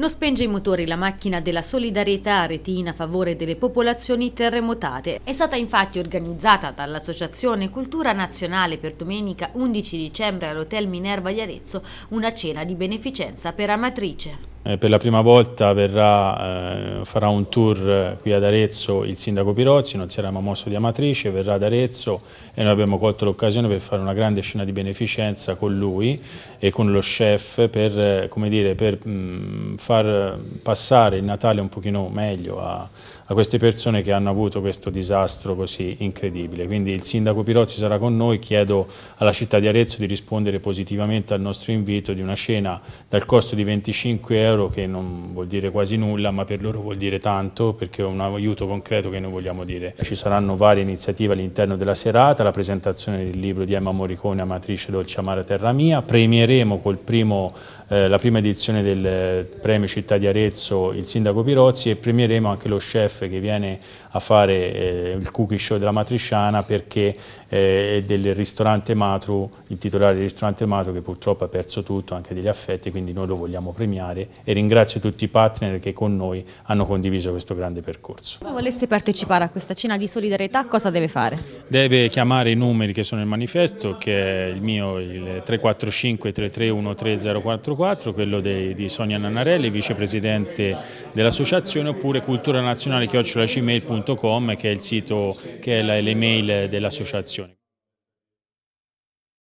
Non spenge i motori la macchina della solidarietà retina a favore delle popolazioni terremotate. È stata infatti organizzata dall'Associazione Cultura Nazionale per domenica 11 dicembre all'Hotel Minerva di Arezzo una cena di beneficenza per Amatrice. Eh, per la prima volta verrà, eh, farà un tour eh, qui ad Arezzo il sindaco Pirozzi, non si era mai mosso di Amatrice, verrà ad Arezzo e noi abbiamo colto l'occasione per fare una grande scena di beneficenza con lui e con lo chef per, eh, dire, per mh, mm, far passare il Natale un pochino meglio a, a queste persone che hanno avuto questo disastro così incredibile. Quindi il sindaco Pirozzi sarà con noi, chiedo alla città di Arezzo di rispondere positivamente al nostro invito di una cena dal costo di 25 euro euro che non vuol dire quasi nulla ma per loro vuol dire tanto perché è un aiuto concreto che noi vogliamo dire. Ci saranno varie iniziative all'interno della serata, la presentazione del libro di Emma Morricone, Amatrice Dolce Amara Terra Mia, premieremo col primo eh, la prima edizione del eh, premio Città di Arezzo il sindaco Pirozzi e premieremo anche lo chef che viene a fare eh, il cookie show della Matrisciana perché eh, è del ristorante Matru, il titolare del ristorante Matru che purtroppo ha perso tutto, anche degli affetti, quindi noi lo vogliamo premiare e ringrazio tutti i partner che con noi hanno condiviso questo grande percorso. Se volesse partecipare a questa cena di solidarietà cosa deve fare? Deve chiamare i numeri che sono nel manifesto che è il mio il 345 331 2004, quello dei, di Sonia Nannarelli, vicepresidente dell'associazione, oppure cultura nazionale chiocciolacmail.com che è il sito che è l'email dell'associazione.